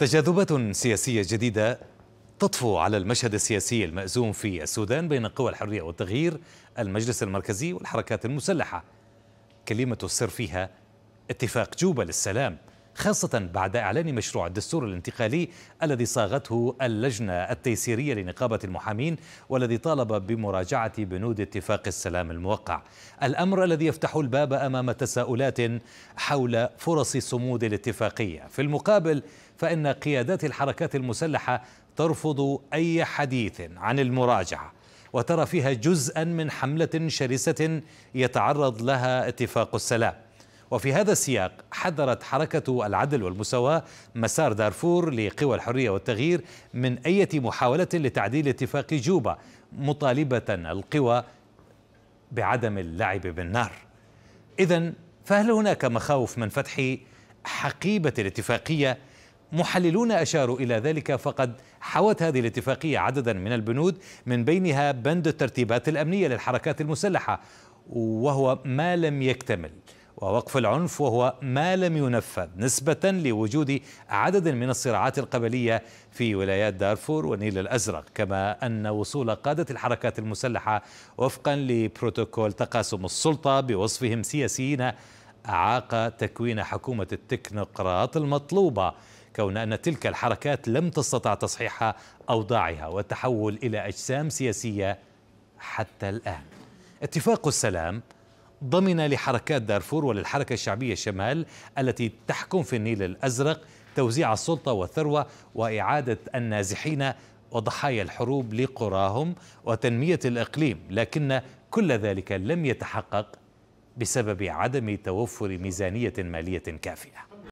تجاذبات سياسية جديدة تطفو على المشهد السياسي المأزوم في السودان بين قوى الحرية والتغيير المجلس المركزي والحركات المسلحة كلمة السر فيها اتفاق جوبا للسلام خاصة بعد إعلان مشروع الدستور الانتقالي الذي صاغته اللجنة التيسيرية لنقابة المحامين والذي طالب بمراجعة بنود اتفاق السلام الموقع الأمر الذي يفتح الباب أمام تساؤلات حول فرص صمود الاتفاقية في المقابل فإن قيادات الحركات المسلحة ترفض أي حديث عن المراجعة وترى فيها جزءا من حملة شرسة يتعرض لها اتفاق السلام وفي هذا السياق حذرت حركة العدل والمساواة مسار دارفور لقوى الحرية والتغيير من أي محاولة لتعديل اتفاق جوبا مطالبة القوى بعدم اللعب بالنار إذا فهل هناك مخاوف من فتح حقيبة الاتفاقية؟ محللون أشاروا إلى ذلك فقد حوت هذه الاتفاقية عددا من البنود من بينها بند الترتيبات الأمنية للحركات المسلحة وهو ما لم يكتمل ووقف العنف وهو ما لم ينفذ نسبة لوجود عدد من الصراعات القبلية في ولايات دارفور والنيل الأزرق كما أن وصول قادة الحركات المسلحة وفقا لبروتوكول تقاسم السلطة بوصفهم سياسيين أعاق تكوين حكومة التكنوقراط المطلوبة كون أن تلك الحركات لم تستطع تصحيح أوضاعها والتحول إلى أجسام سياسية حتى الآن اتفاق السلام ضمن لحركات دارفور وللحركة الشعبية الشمال التي تحكم في النيل الأزرق توزيع السلطة والثروة وإعادة النازحين وضحايا الحروب لقراهم وتنمية الإقليم لكن كل ذلك لم يتحقق بسبب عدم توفر ميزانية مالية كافية